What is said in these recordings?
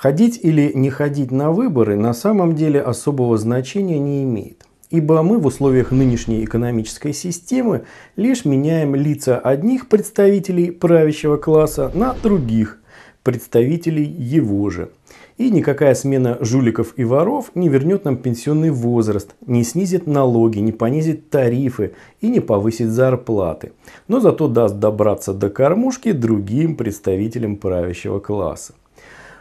Ходить или не ходить на выборы на самом деле особого значения не имеет. Ибо мы в условиях нынешней экономической системы лишь меняем лица одних представителей правящего класса на других представителей его же. И никакая смена жуликов и воров не вернет нам пенсионный возраст, не снизит налоги, не понизит тарифы и не повысит зарплаты. Но зато даст добраться до кормушки другим представителям правящего класса.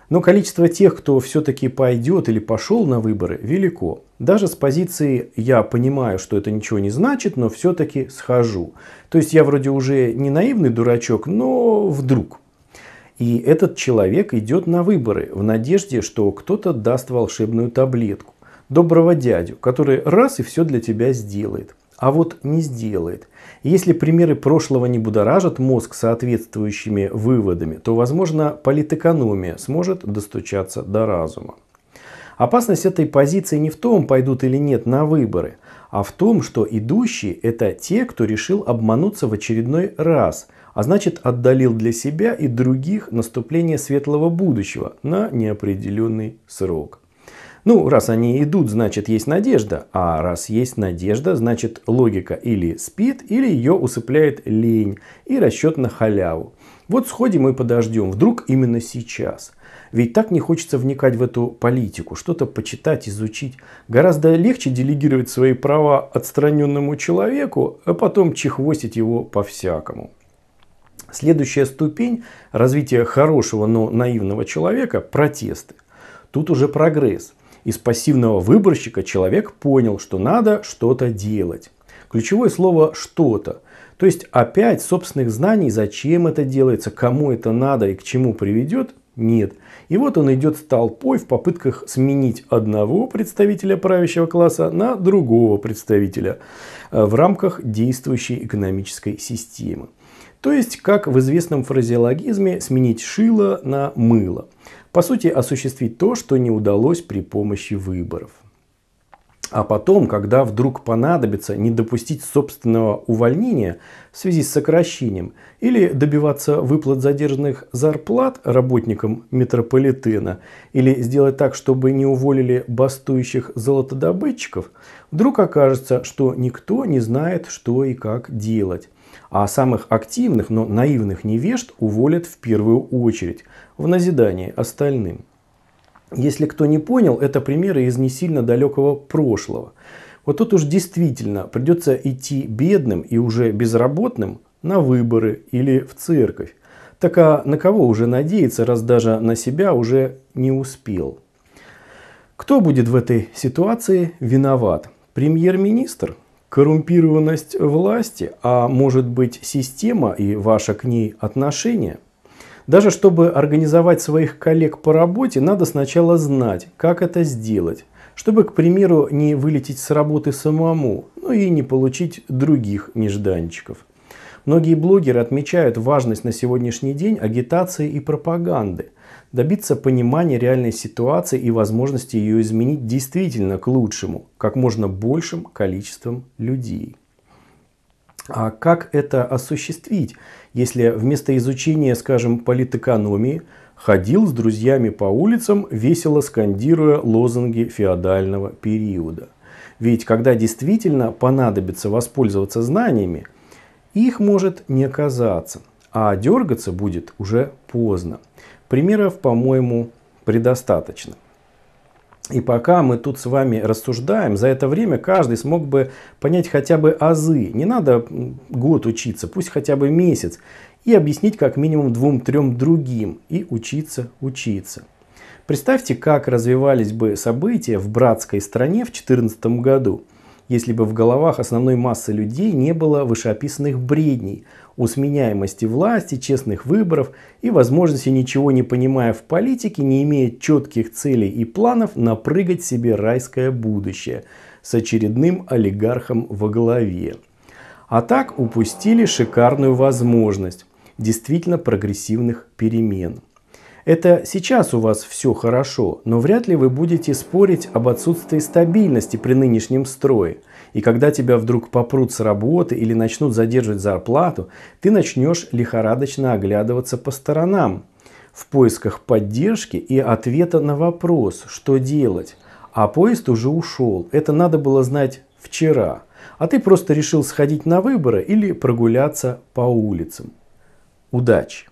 Но количество тех, кто все-таки пойдет или пошел на выборы, велико. Даже с позиции «я понимаю, что это ничего не значит, но все-таки схожу». То есть я вроде уже не наивный дурачок, но вдруг. И этот человек идет на выборы в надежде, что кто-то даст волшебную таблетку. Доброго дядю, который раз и все для тебя сделает а вот не сделает. Если примеры прошлого не будоражат мозг соответствующими выводами, то, возможно, политэкономия сможет достучаться до разума. Опасность этой позиции не в том, пойдут или нет на выборы, а в том, что идущие – это те, кто решил обмануться в очередной раз, а значит отдалил для себя и других наступление светлого будущего на неопределенный срок. Ну, раз они идут, значит есть надежда, а раз есть надежда, значит логика или спит, или ее усыпляет лень и расчет на халяву. Вот сходим и подождем, вдруг именно сейчас. Ведь так не хочется вникать в эту политику, что-то почитать, изучить. Гораздо легче делегировать свои права отстраненному человеку, а потом чехвостить его по-всякому. Следующая ступень развития хорошего, но наивного человека – протесты. Тут уже прогресс. Из пассивного выборщика человек понял, что надо что-то делать. Ключевое слово «что-то». То есть опять собственных знаний, зачем это делается, кому это надо и к чему приведет, нет. И вот он идет с толпой в попытках сменить одного представителя правящего класса на другого представителя э, в рамках действующей экономической системы. То есть, как в известном фразеологизме, сменить шило на мыло. По сути, осуществить то, что не удалось при помощи выборов. А потом, когда вдруг понадобится не допустить собственного увольнения в связи с сокращением или добиваться выплат задержанных зарплат работникам метрополитена или сделать так, чтобы не уволили бастующих золотодобытчиков, вдруг окажется, что никто не знает, что и как делать а самых активных, но наивных невежд уволят в первую очередь, в назидание остальным. Если кто не понял, это примеры из не сильно далекого прошлого. Вот тут уж действительно придется идти бедным и уже безработным на выборы или в церковь. Так а на кого уже надеяться, раз даже на себя уже не успел? Кто будет в этой ситуации виноват? Премьер-министр? коррумпированность власти, а может быть система и ваше к ней отношение. Даже чтобы организовать своих коллег по работе, надо сначала знать, как это сделать, чтобы, к примеру, не вылететь с работы самому, ну и не получить других нежданчиков. Многие блогеры отмечают важность на сегодняшний день агитации и пропаганды. Добиться понимания реальной ситуации и возможности ее изменить действительно к лучшему, как можно большим количеством людей. А как это осуществить, если вместо изучения, скажем, политэкономии, ходил с друзьями по улицам, весело скандируя лозунги феодального периода? Ведь когда действительно понадобится воспользоваться знаниями – их может не оказаться, а дергаться будет уже поздно. Примеров, по-моему, предостаточно. И пока мы тут с вами рассуждаем, за это время каждый смог бы понять хотя бы азы. Не надо год учиться, пусть хотя бы месяц. И объяснить как минимум двум-трем другим. И учиться, учиться. Представьте, как развивались бы события в братской стране в 2014 году – если бы в головах основной массы людей не было вышеописанных бредней о сменяемости власти, честных выборов и возможности, ничего не понимая в политике, не имея четких целей и планов, напрыгать себе райское будущее с очередным олигархом во главе. А так упустили шикарную возможность действительно прогрессивных перемен – это сейчас у вас все хорошо, но вряд ли вы будете спорить об отсутствии стабильности при нынешнем строе. И когда тебя вдруг попрут с работы или начнут задерживать зарплату, ты начнешь лихорадочно оглядываться по сторонам в поисках поддержки и ответа на вопрос, что делать. А поезд уже ушел. Это надо было знать вчера. А ты просто решил сходить на выборы или прогуляться по улицам. Удачи!